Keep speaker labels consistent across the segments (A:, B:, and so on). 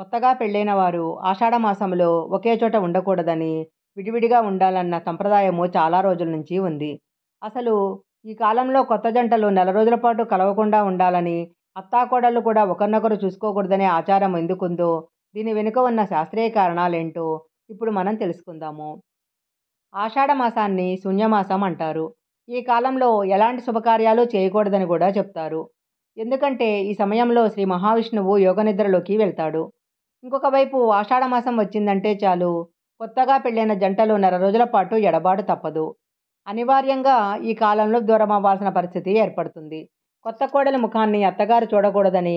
A: కొత్తగా పెళ్ళైన వారు ఆషాఢమాసంలో ఒకే చోట ఉండకూడదని విడివిడిగా ఉండాలన్న సంప్రదాయము చాలా రోజుల నుంచి ఉంది అసలు ఈ కాలంలో కొత్త జంటలు నెల రోజుల పాటు కలవకుండా ఉండాలని అత్తాకోడళ్ళు కూడా ఒకరినొకరు చూసుకోకూడదనే ఆచారం ఎందుకుందో దీని వెనుక ఉన్న శాస్త్రీయ కారణాలేంటో ఇప్పుడు మనం తెలుసుకుందాము ఆషాఢమాసాన్ని శూన్యమాసం అంటారు ఈ కాలంలో ఎలాంటి శుభకార్యాలు చేయకూడదని కూడా చెప్తారు ఎందుకంటే ఈ సమయంలో శ్రీ మహావిష్ణువు యోగనిద్రలోకి వెళ్తాడు ఇంకొక వైపు ఆషాఢమాసం వచ్చిందంటే చాలు కొత్తగా పెళ్ళైన జంటలు నెల రోజుల పాటు ఎడబాటు తప్పదు అనివార్యంగా ఈ కాలంలో దూరం అవ్వాల్సిన పరిస్థితి ఏర్పడుతుంది కొత్త కోడల ముఖాన్ని అత్తగారు చూడకూడదని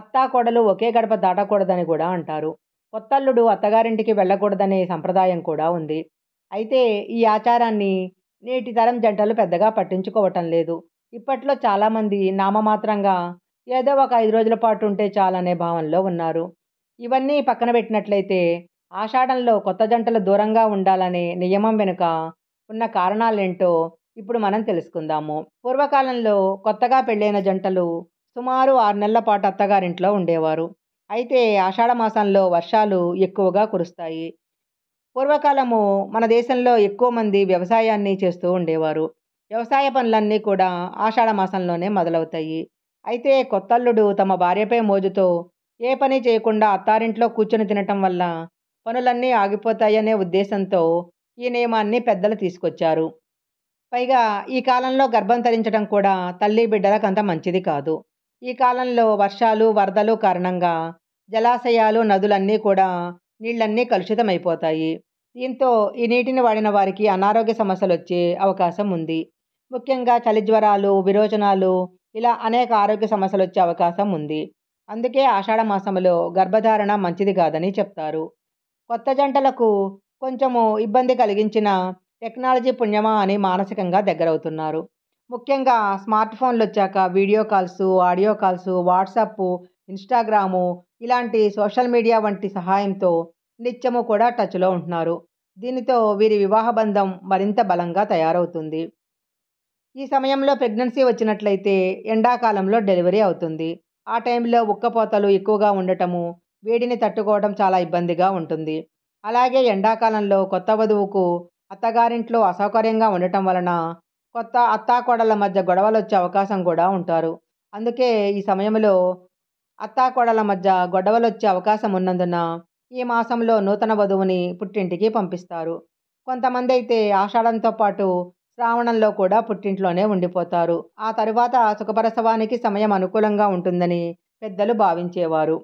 A: అత్తా కోడలు ఒకే గడప దాటకూడదని కూడా అంటారు కొత్తల్లుడు అత్తగారింటికి వెళ్ళకూడదనే సంప్రదాయం కూడా ఉంది అయితే ఈ ఆచారాన్ని నేటి తరం జంటలు పెద్దగా పట్టించుకోవటం లేదు ఇప్పట్లో చాలామంది నామమాత్రంగా ఏదో ఒక ఐదు రోజుల పాటు ఉంటే చాలనే భావనలో ఉన్నారు ఇవన్నీ పక్కన పెట్టినట్లయితే ఆషాఢంలో కొత్త జంటలు దూరంగా ఉండాలనే నియమం వెనుక ఉన్న కారణాలేంటో ఇప్పుడు మనం తెలుసుకుందాము పూర్వకాలంలో కొత్తగా పెళ్ళైన జంటలు సుమారు ఆరు నెలల పాటు అత్తగారింట్లో ఉండేవారు అయితే ఆషాఢ మాసంలో వర్షాలు ఎక్కువగా కురుస్తాయి పూర్వకాలము మన దేశంలో ఎక్కువ మంది వ్యవసాయాన్ని చేస్తూ ఉండేవారు వ్యవసాయ పనులన్నీ కూడా ఆషాఢ మాసంలోనే మొదలవుతాయి అయితే కొత్తల్లుడు తమ భార్యపై మోజుతో ఏ పని చేయకుండా అత్తారింట్లో కూర్చొని తినటం వల్ల పనులన్నీ ఆగిపోతాయనే ఉద్దేశంతో ఈ నియమాన్ని పెద్దలు తీసుకొచ్చారు పైగా ఈ కాలంలో గర్భం ధరించడం కూడా తల్లి బిడ్డలకు అంత మంచిది కాదు ఈ కాలంలో వర్షాలు వరదలు కారణంగా జలాశయాలు నదులన్నీ కూడా నీళ్ళన్నీ కలుషితమైపోతాయి దీంతో ఈ నీటిని వాడిన వారికి అనారోగ్య సమస్యలు వచ్చే అవకాశం ఉంది ముఖ్యంగా చలి జ్వరాలు విరోచనాలు ఇలా అనేక ఆరోగ్య సమస్యలు వచ్చే అవకాశం ఉంది అందుకే మాసంలో గర్భధారణ మంచిది కాదని చెప్తారు కొత్త జంటలకు కొంచెము ఇబ్బంది కలిగించిన టెక్నాలజీ పుణ్యమా అని మానసికంగా దగ్గరవుతున్నారు ముఖ్యంగా స్మార్ట్ ఫోన్లు వచ్చాక video calls audio calls WhatsApp Instagram ఇలాంటి సోషల్ మీడియా వంటి సహాయంతో నిత్యము కూడా టచ్లో ఉంటున్నారు దీనితో వీరి వివాహ బంధం మరింత బలంగా తయారవుతుంది ఈ సమయంలో ప్రెగ్నెన్సీ వచ్చినట్లయితే ఎండాకాలంలో డెలివరీ అవుతుంది ఆ టైంలో ఉక్కపోతలు ఎక్కువగా ఉండటము వేడిని తట్టుకోవడం చాలా ఇబ్బందిగా ఉంటుంది అలాగే ఎండాకాలంలో కొత్త వధువుకు అత్తగారింట్లో అసౌకర్యంగా ఉండటం వలన కొత్త అత్తాకోడళ్ళ మధ్య గొడవలు వచ్చే అవకాశం కూడా ఉంటారు అందుకే ఈ సమయంలో అత్తాకోడళ్ళ మధ్య గొడవలు వచ్చే అవకాశం ఉన్నందున ఈ మాసంలో నూతన వధువుని పుట్టింటికి పంపిస్తారు కొంతమంది అయితే ఆషాఢంతో పాటు శ్రావణంలో కూడా పుట్టింట్లోనే ఉండిపోతారు ఆ తరువాత సుఖపరసవానికి సమయం అనుకూలంగా ఉంటుందని పెద్దలు భావించేవారు